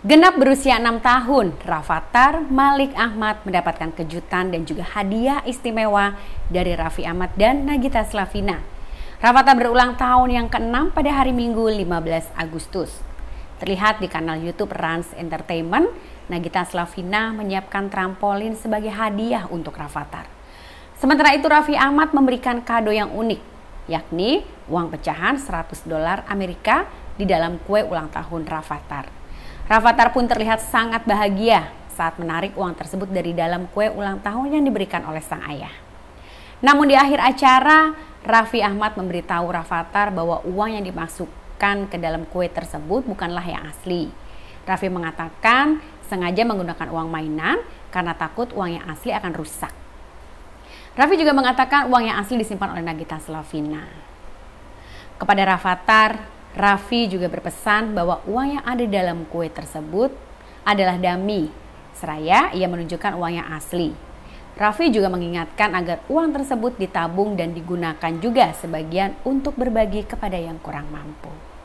Genap berusia 6 tahun, Rafathar Malik Ahmad mendapatkan kejutan dan juga hadiah istimewa dari Raffi Ahmad dan Nagita Slavina. Rafathar berulang tahun yang ke-6 pada hari Minggu 15 Agustus. Terlihat di kanal YouTube Rans Entertainment, Nagita Slavina menyiapkan trampolin sebagai hadiah untuk Rafathar. Sementara itu Raffi Ahmad memberikan kado yang unik, yakni uang pecahan 100 dolar Amerika di dalam kue ulang tahun Rafathar. Rafathar pun terlihat sangat bahagia saat menarik uang tersebut dari dalam kue ulang tahun yang diberikan oleh sang ayah. Namun di akhir acara, Raffi Ahmad memberitahu Rafathar bahwa uang yang dimasukkan ke dalam kue tersebut bukanlah yang asli. Raffi mengatakan sengaja menggunakan uang mainan karena takut uang yang asli akan rusak. Raffi juga mengatakan uang yang asli disimpan oleh Nagita Slavina. Kepada Rafathar, Raffi juga berpesan bahwa uang yang ada dalam kue tersebut adalah dami. Seraya ia menunjukkan uang yang asli. Raffi juga mengingatkan agar uang tersebut ditabung dan digunakan juga sebagian untuk berbagi kepada yang kurang mampu.